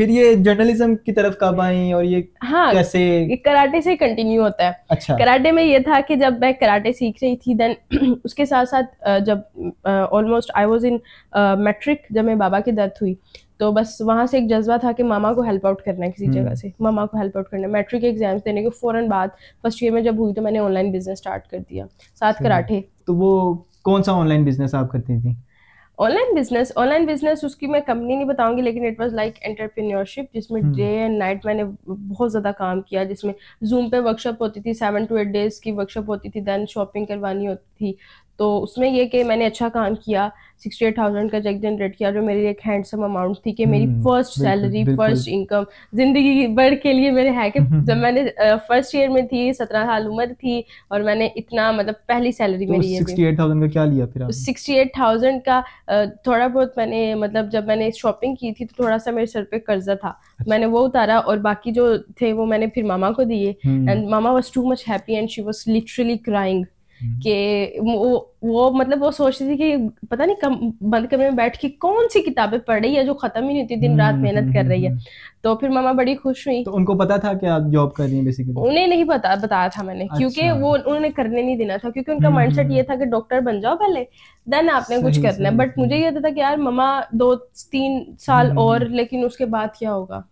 फिर ये जर्नलिज्म की तरफ कब आई और ये हाँ कैसे ये कराटे से कंटिन्यू होता है अच्छा कराटे में ये था कि जब मैं कराटे सीख रही थी देन उसके साथ साथ जब almost I was in matric जब मैं बाबा की दर्द हुई तो बस वहाँ से एक जज्बा था कि मामा को हेल्प आउट करना है किसी जगह हम्म। से मामा को हेल्प आउट करना है मैट्रिक एग्जाम्स देने के फ़ौरन बाद फर्स्ट ईयर में जब हुई तो मैंने ऑनलाइन बिजनेस स्टार्ट कर दिया साथ अच्छा। कराटे तो वो कौन सा ऑनलाइन बिजनेस आप करती थी ऑनलाइन बिजनेस ऑनलाइन बिजनेस उसकी मैं कंपनी नहीं बताऊंगी लेकिन इट वाज लाइक एंटरप्रेन्योरशिप जिसमें डे एंड नाइट मैंने बहुत ज़्यादा काम किया जिसमें जूम पे वर्कशॉप होती थी सेवन टू एट डेज की वर्कशॉप होती थी देन शॉपिंग करवानी होती थी तो उसमें ये कि मैंने अच्छा काम किया सिक्सटी एट थाउजेंड का चेक जनरेट किया जो मेरे लिए एक हैंडसम अमाउंट थी कि मेरी फर्स्ट सैलरी फर्स्ट इनकम जिंदगी भर के लिए मेरे है कि जब मैंने फर्स्ट ईयर में थी सत्रह साल उम्र थी और मैंने इतना मतलब पहली सैलरी तो मेरी सिक्सटी एट थाउजेंड का क्या लिया फिर सिक्सटी एट थाउजेंड का थोड़ा बहुत मैंने मतलब जब मैंने शॉपिंग की थी तो थोड़ा सा मेरे सर पे कर्जा था अच्छा। मैंने वो उतारा और बाकी जो थे वो मैंने फिर मामा को दिए and hmm. Mama was too much happy and she was literally crying hmm. कि वो वो मतलब वो सोचती थी कि पता नहीं कम बंद कमरे में बैठ के कौन सी किताबें पढ़ रही है जो खत्म ही नहीं होती दिन रात हम्म, मेहनत हम्म, कर रही है तो फिर मामा बड़ी खुश हुई तो उनको पता था कि आप जॉब कर रही हैं बेसिकली उन्हें नहीं पता बताया था मैंने अच्छा। क्योंकि वो उन्होंने करने नहीं देना था क्योंकि उनका माइंडसेट ये था कि डॉक्टर बन जाओ पहले देन आपने कुछ करना है बट मुझे ये था कि यार मामा दो तीन साल और लेकिन उसके बाद क्या होगा